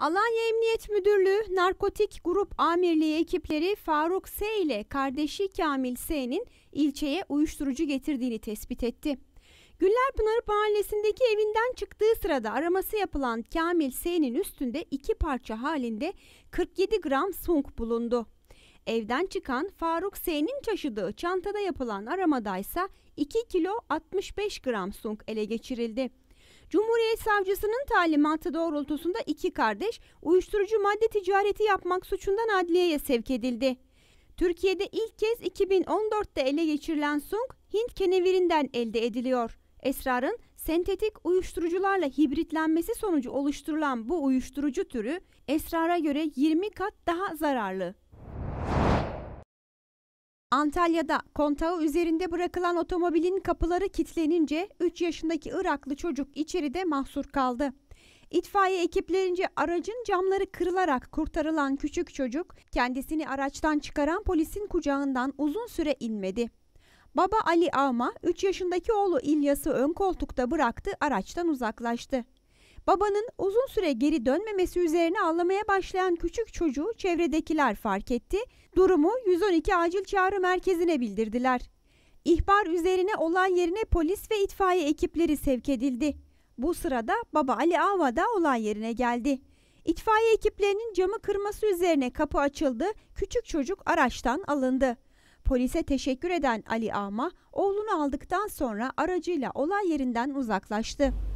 Alanya Emniyet Müdürlüğü Narkotik Grup Amirliği ekipleri Faruk S ile kardeşi Kamil S'nin ilçeye uyuşturucu getirdiğini tespit etti. Güllerpınar Mahallesi'ndeki evinden çıktığı sırada araması yapılan Kamil S'nin üstünde iki parça halinde 47 gram sunk bulundu. Evden çıkan Faruk S'nin taşıdığı çantada yapılan aramada ise 2 kilo 65 gram sunk ele geçirildi. Cumhuriyet Savcısının talimatı doğrultusunda iki kardeş uyuşturucu madde ticareti yapmak suçundan adliyeye sevk edildi. Türkiye'de ilk kez 2014'te ele geçirilen Sung, Hint kenevirinden elde ediliyor. Esrar'ın sentetik uyuşturucularla hibritlenmesi sonucu oluşturulan bu uyuşturucu türü esrara göre 20 kat daha zararlı. Antalya'da kontağı üzerinde bırakılan otomobilin kapıları kilitlenince 3 yaşındaki Iraklı çocuk içeride mahsur kaldı. İtfaiye ekiplerince aracın camları kırılarak kurtarılan küçük çocuk kendisini araçtan çıkaran polisin kucağından uzun süre inmedi. Baba Ali Ama 3 yaşındaki oğlu İlyas'ı ön koltukta bıraktı araçtan uzaklaştı. Babanın uzun süre geri dönmemesi üzerine ağlamaya başlayan küçük çocuğu çevredekiler fark etti. Durumu 112 acil çağrı merkezine bildirdiler. İhbar üzerine olay yerine polis ve itfaiye ekipleri sevk edildi. Bu sırada baba Ali Ava da olay yerine geldi. İtfaiye ekiplerinin camı kırması üzerine kapı açıldı, küçük çocuk araçtan alındı. Polise teşekkür eden Ali Ama oğlunu aldıktan sonra aracıyla olay yerinden uzaklaştı.